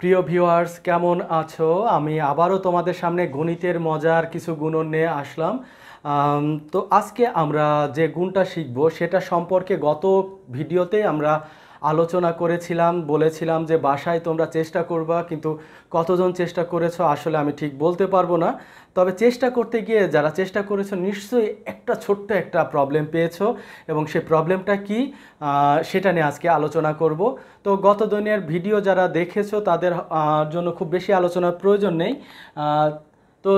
প্রিয় ভিউয়ার্স কেমন আছো আমি আবারও তোমাদের সামনে গণিতের মজার কিছু গুণন নিয়ে আসলাম তো আজকে আমরা যে গুণটা শিখব সেটা সম্পর্কে গত ভিডিওতে আমরা আলোচনা করেছিলাম বলেছিলাম যে বাসায় তোমরা চেষ্টা করবা কিন্তু কতজন চেষ্টা করেছো আসলে আমি ঠিক বলতে পারবো না তবে চেষ্টা করতে গিয়ে যারা চেষ্টা করেছো নিশ্চয়ই একটা ছোট্ট একটা প্রবলেম পেয়েছো এবং সেই প্রবলেমটা কি সেটা নিয়ে আজকে আলোচনা করব তো গত দিনের ভিডিও যারা দেখেছো তাদের জন্য খুব বেশি আলোচনার প্রয়োজন নেই তো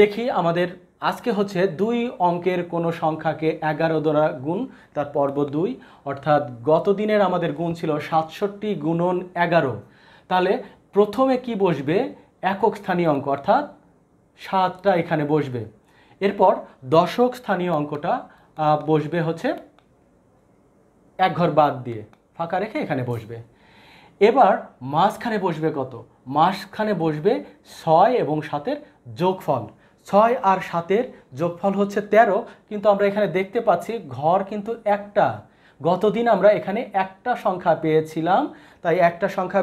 দেখি আমাদের আজকে হচ্ছে দুই অঙ্কের কোনো সংখ্যাকে এগারো দ্বারা গুণ তার পর্ব দুই অর্থাৎ গত দিনের আমাদের গুণ ছিল সাতষট্টি গুণন এগারো তাহলে প্রথমে কি বসবে একক স্থানীয় অঙ্ক অর্থাৎ সাতটা এখানে বসবে এরপর দশক স্থানীয় অঙ্কটা বসবে হচ্ছে এক ঘর বাদ দিয়ে ফাঁকা রেখে এখানে বসবে এবার মাঝখানে বসবে কত মাঝখানে বসবে ছয় এবং সাতের যোগফল ছয় আর সাতের যোগফল হচ্ছে ১৩ কিন্তু আমরা এখানে দেখতে পাচ্ছি ঘর কিন্তু একটা গতদিন আমরা এখানে একটা সংখ্যা পেয়েছিলাম তাই একটা সংখ্যা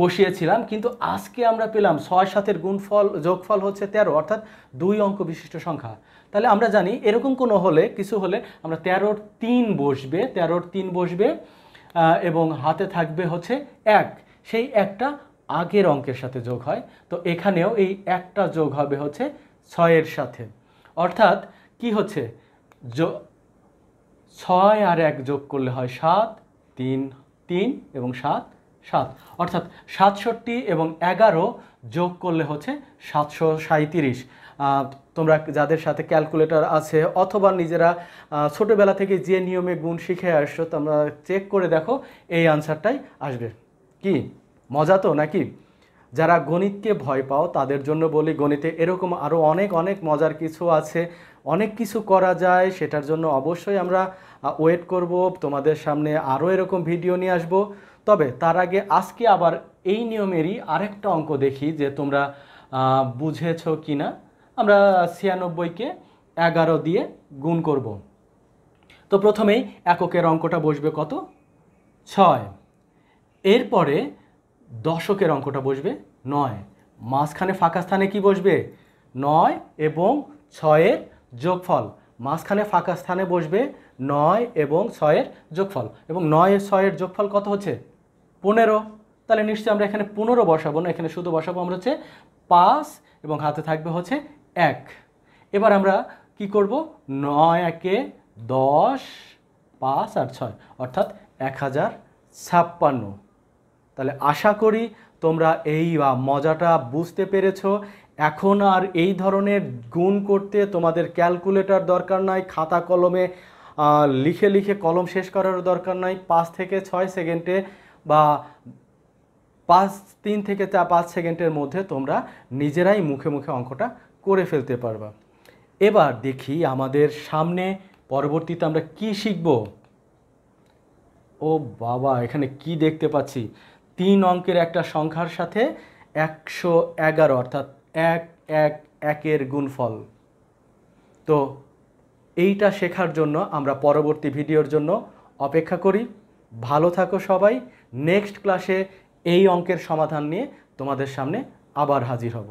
বসিয়েছিলাম কিন্তু আজকে আমরা পেলাম ছয় সাতের গুণফল যোগফল হচ্ছে ১৩ অর্থাৎ দুই অঙ্ক বিশিষ্ট সংখ্যা তাহলে আমরা জানি এরকম কোনো হলে কিছু হলে আমরা তেরোর তিন বসবে তেরোর তিন বসবে এবং হাতে থাকবে হচ্ছে এক সেই একটা আগের অঙ্কের সাথে যোগ হয় তো এখানেও এই একটা যোগ হবে হচ্ছে ছয়ের সাথে অর্থাৎ কি হচ্ছে ছয় আর এক যোগ করলে হয় সাত তিন তিন এবং সাত সাত অর্থাৎ সাতষট্টি এবং এগারো যোগ করলে হচ্ছে সাতশো সাঁইতিরিশ তোমরা যাদের সাথে ক্যালকুলেটর আছে অথবা নিজেরা ছোটোবেলা থেকে যে নিয়মে গুণ শিখে আসছো তোমরা চেক করে দেখো এই আনসারটাই আসবে কি মজা তো নাকি যারা গণিতকে ভয় পাও তাদের জন্য বলি গণিতে এরকম আরও অনেক অনেক মজার কিছু আছে অনেক কিছু করা যায় সেটার জন্য অবশ্যই আমরা ওয়েট করব তোমাদের সামনে আরও এরকম ভিডিও নিয়ে আসব তবে তার আগে আজকে আবার এই নিয়মেরই আরেকটা অঙ্ক দেখি যে তোমরা বুঝেছ কি না আমরা ছিয়ানব্বইকে এগারো দিয়ে গুণ করব তো প্রথমেই এককের অঙ্কটা বসবে কত ছয় এরপরে দশকের অঙ্কটা বসবে নয় মাঝখানে ফাঁকা স্থানে কি বসবে নয় এবং ছয়ের যোগফল মাঝখানে ফাঁকা স্থানে বসবে নয় এবং ছয়ের যোগফল এবং নয় ছয়ের যোগফল কত হচ্ছে পনেরো তাহলে নিশ্চয়ই আমরা এখানে পনেরো বসাবো না এখানে শুধু বসাবো আমরা হচ্ছে পাঁচ এবং হাতে থাকবে হচ্ছে এক এবার আমরা কি করব নয় একে দশ পাঁচ আর ছয় অর্থাৎ এক হাজার ছাপ্পান্ন তাহলে আশা করি তোমরা এই মজাটা বুঝতে পেরেছ এখন আর এই ধরনের গুণ করতে তোমাদের ক্যালকুলেটর দরকার নাই খাতা কলমে লিখে লিখে কলম শেষ করার দরকার নাই পাঁচ থেকে ছয় সেকেন্ডে বা পাঁচ তিন থেকে চা পাঁচ সেকেন্ডের মধ্যে তোমরা নিজেরাই মুখে মুখে অঙ্কটা করে ফেলতে পারবা এবার দেখি আমাদের সামনে পরবর্তীতে আমরা কি শিখব ও বাবা এখানে কি দেখতে পাচ্ছি তিন অঙ্কের একটা সংখ্যার সাথে একশো এগারো অর্থাৎ এক এক একের গুণফল তো এইটা শেখার জন্য আমরা পরবর্তী ভিডিওর জন্য অপেক্ষা করি ভালো থাকো সবাই নেক্সট ক্লাসে এই অঙ্কের সমাধান নিয়ে তোমাদের সামনে আবার হাজির হব